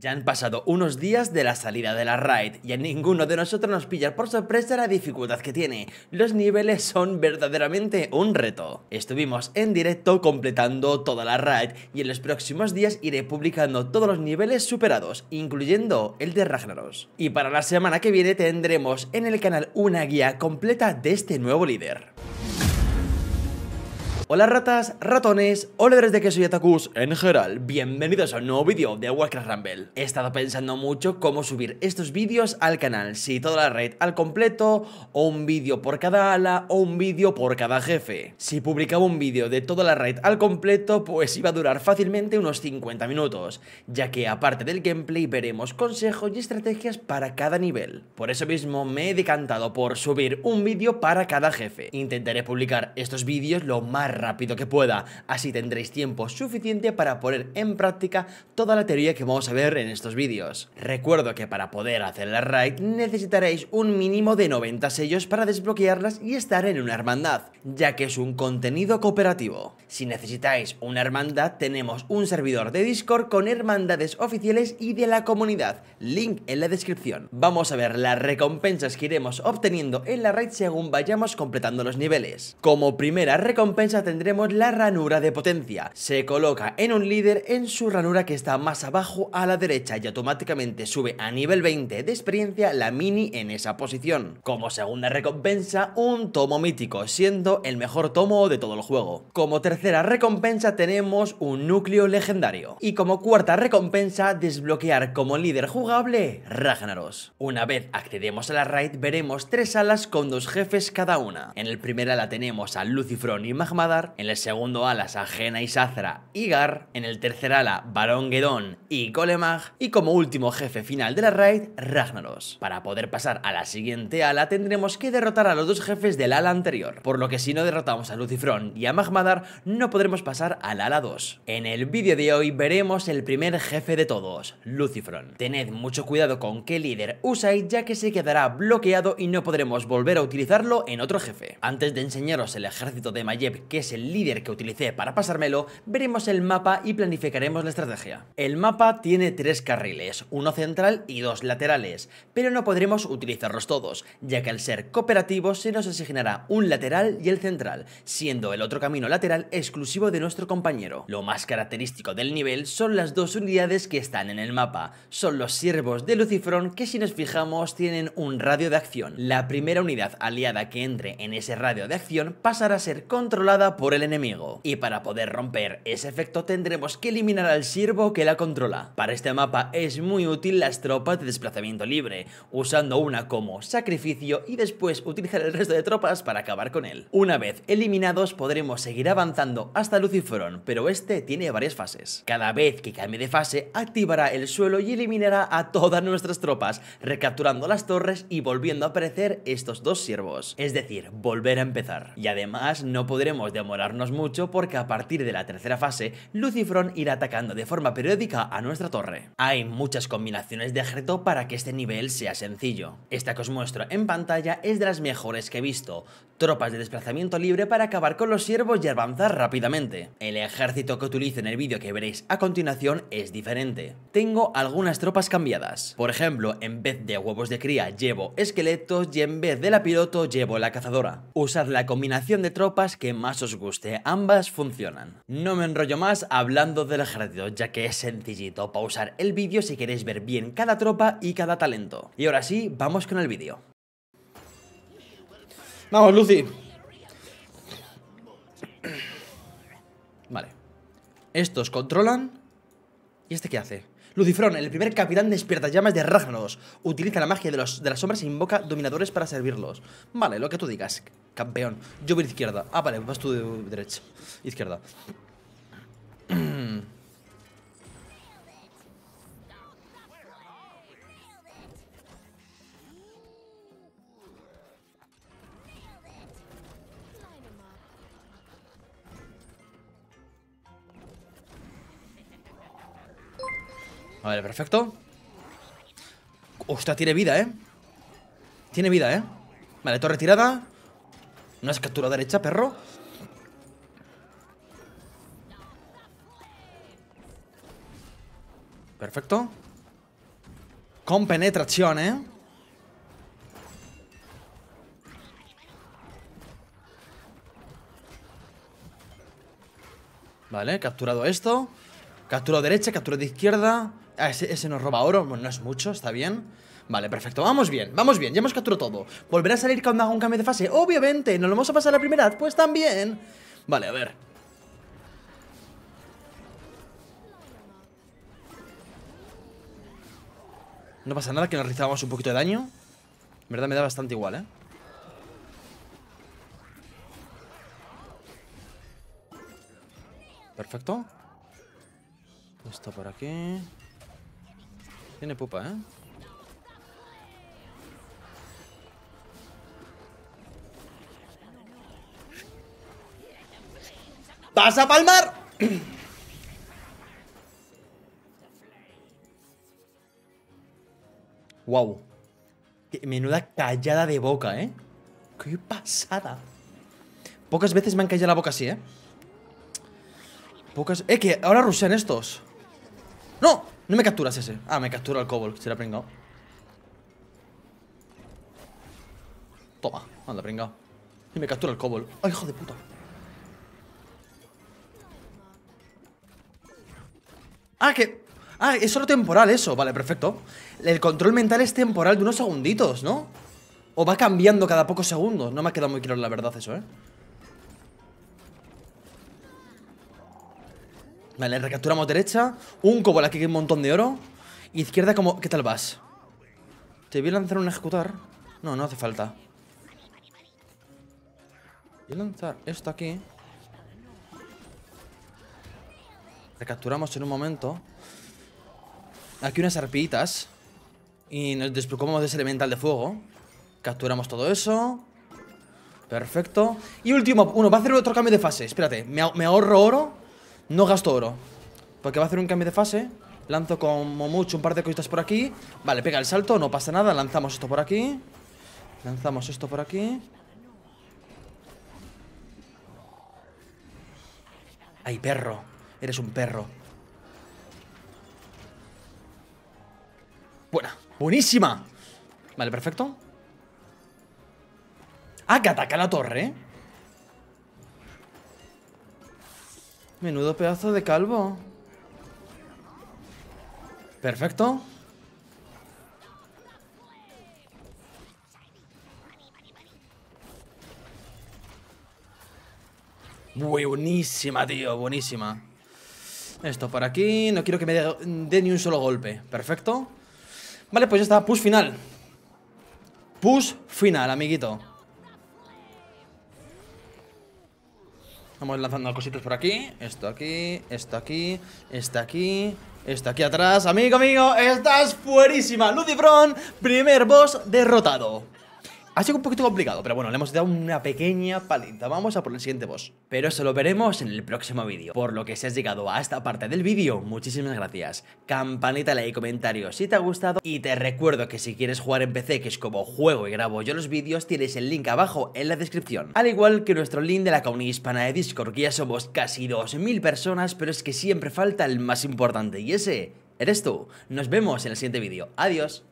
Ya han pasado unos días de la salida de la raid y a ninguno de nosotros nos pilla por sorpresa la dificultad que tiene. Los niveles son verdaderamente un reto. Estuvimos en directo completando toda la raid y en los próximos días iré publicando todos los niveles superados, incluyendo el de Ragnaros. Y para la semana que viene tendremos en el canal una guía completa de este nuevo líder. Hola ratas, ratones, hola de queso y atacus en general, bienvenidos a un nuevo vídeo de Warcraft Rumble. He estado pensando mucho cómo subir estos vídeos al canal, si toda la red al completo, o un vídeo por cada ala, o un vídeo por cada jefe. Si publicaba un vídeo de toda la red al completo, pues iba a durar fácilmente unos 50 minutos, ya que aparte del gameplay veremos consejos y estrategias para cada nivel. Por eso mismo me he decantado por subir un vídeo para cada jefe. Intentaré publicar estos vídeos lo más rápido que pueda. Así tendréis tiempo suficiente para poner en práctica toda la teoría que vamos a ver en estos vídeos. Recuerdo que para poder hacer la raid necesitaréis un mínimo de 90 sellos para desbloquearlas y estar en una hermandad, ya que es un contenido cooperativo. Si necesitáis una hermandad, tenemos un servidor de Discord con hermandades oficiales y de la comunidad, link en la descripción. Vamos a ver las recompensas que iremos obteniendo en la raid según vayamos completando los niveles. Como primera recompensa tendremos la ranura de potencia. Se coloca en un líder en su ranura que está más abajo a la derecha y automáticamente sube a nivel 20 de experiencia la mini en esa posición. Como segunda recompensa, un tomo mítico, siendo el mejor tomo de todo el juego. Como tercera recompensa tenemos un núcleo legendario. Y como cuarta recompensa, desbloquear como líder jugable Ragnaros. Una vez accedemos a la raid, veremos tres alas con dos jefes cada una. En el primera ala tenemos a Lucifron y Magmada en el segundo ala Sajena y Sazra y Gar, en el tercer ala Barón Gedón y Colemag. y como último jefe final de la raid, Ragnaros. Para poder pasar a la siguiente ala tendremos que derrotar a los dos jefes del ala anterior, por lo que si no derrotamos a Lucifrón y a Magmadar no podremos pasar al ala 2. En el vídeo de hoy veremos el primer jefe de todos, Lucifron. Tened mucho cuidado con qué líder usáis ya que se quedará bloqueado y no podremos volver a utilizarlo en otro jefe. Antes de enseñaros el ejército de Mayeb que el líder que utilicé para pasármelo, veremos el mapa y planificaremos la estrategia. El mapa tiene tres carriles, uno central y dos laterales, pero no podremos utilizarlos todos, ya que al ser cooperativo se nos asignará un lateral y el central, siendo el otro camino lateral exclusivo de nuestro compañero. Lo más característico del nivel son las dos unidades que están en el mapa, son los siervos de Lucifrón que si nos fijamos tienen un radio de acción. La primera unidad aliada que entre en ese radio de acción pasará a ser controlada por el enemigo. Y para poder romper ese efecto tendremos que eliminar al siervo que la controla. Para este mapa es muy útil las tropas de desplazamiento libre, usando una como sacrificio y después utilizar el resto de tropas para acabar con él. Una vez eliminados podremos seguir avanzando hasta Luciferon, pero este tiene varias fases. Cada vez que cambie de fase activará el suelo y eliminará a todas nuestras tropas, recapturando las torres y volviendo a aparecer estos dos siervos. Es decir, volver a empezar. Y además no podremos de demorarnos mucho porque a partir de la tercera fase, Lucifron irá atacando de forma periódica a nuestra torre. Hay muchas combinaciones de ejército para que este nivel sea sencillo. Esta que os muestro en pantalla es de las mejores que he visto, tropas de desplazamiento libre para acabar con los siervos y avanzar rápidamente. El ejército que utilice en el vídeo que veréis a continuación es diferente. Tengo algunas tropas cambiadas. Por ejemplo, en vez de huevos de cría llevo esqueletos y en vez de la piloto llevo la cazadora. Usad la combinación de tropas que más os guste, ambas funcionan. No me enrollo más hablando del ejército, ya que es sencillito pausar el vídeo si queréis ver bien cada tropa y cada talento. Y ahora sí, vamos con el vídeo. Vamos, Lucy. Vale. Estos controlan. ¿Y este qué hace? Lucifrón, el primer capitán despierta llamas de Ragnos. utiliza la magia de, los, de las sombras e invoca dominadores para servirlos. Vale, lo que tú digas, campeón. Yo voy a izquierda. Ah, vale, vas tú de derecha. Izquierda. Vale, perfecto. Ostras, tiene vida, ¿eh? Tiene vida, ¿eh? Vale, torre tirada. No es captura derecha, perro. Perfecto. Con penetración, ¿eh? Vale, capturado esto. Captura derecha, captura de izquierda. Ah, ese, nos roba oro, no es mucho, está bien. Vale, perfecto, vamos bien, vamos bien, ya hemos capturado todo. ¿Volverá a salir cuando haga un cambio de fase? Obviamente, ¿nos lo vamos a pasar la primera? Pues también. Vale, a ver. No pasa nada que nos realizamos un poquito de daño. En verdad me da bastante igual, ¿eh? Perfecto. Esto por aquí. Tiene pupa, ¿eh? ¡Vas a palmar! wow. Menuda callada de boca, ¿eh? ¡Qué pasada! Pocas veces me han callado la boca así, ¿eh? Pocas... ¡Eh, que ahora rusean estos! ¡No! No me capturas ese. Ah, me captura el si Será pringado. Toma. Anda, pringado. Y me captura el kobold. ¡Ay, hijo de puta! Ah, que... Ah, es solo temporal eso. Vale, perfecto. El control mental es temporal de unos segunditos, ¿no? O va cambiando cada pocos segundos. No me ha quedado muy claro la verdad eso, ¿eh? Vale, recapturamos derecha. Un cobol aquí que un montón de oro. Izquierda como... ¿Qué tal vas? Te voy a lanzar un ejecutar. No, no hace falta. Voy a lanzar esto aquí. Recapturamos en un momento. Aquí unas arpitas. Y nos despreocupamos de ese elemental de fuego. Capturamos todo eso. Perfecto. Y último, uno, va a hacer otro cambio de fase. Espérate, me, ahorro oro. No gasto oro. Porque va a hacer un cambio de fase. Lanzo como mucho un par de cositas por aquí. Vale, pega el salto, no pasa nada. Lanzamos esto por aquí. Lanzamos esto por aquí. Ay, perro. Eres un perro. Buena. Buenísima. Vale, perfecto. Ah, que ataca la torre, eh. Menudo pedazo de calvo. Perfecto. Buenísima, tío, buenísima. Esto por aquí. No quiero que me dé ni un solo golpe. Perfecto. Vale, pues ya está. Push final. Push final, amiguito. Vamos lanzando cositas por aquí Esto aquí, esto aquí, esto aquí Esto aquí atrás Amigo, mío, estás fuerísima Lucifron, primer boss derrotado ha sido un poquito complicado, pero bueno, le hemos dado una pequeña palita. Vamos a por el siguiente boss. Pero eso lo veremos en el próximo vídeo. Por lo que si has llegado a esta parte del vídeo, muchísimas gracias. Campanita, like, comentarios. si te ha gustado. Y te recuerdo que si quieres jugar en PC, que es como juego y grabo yo los vídeos, tienes el link abajo en la descripción. Al igual que nuestro link de la comunidad hispana de Discord, que ya somos casi 2.000 personas, pero es que siempre falta el más importante. Y ese eres tú. Nos vemos en el siguiente vídeo. Adiós.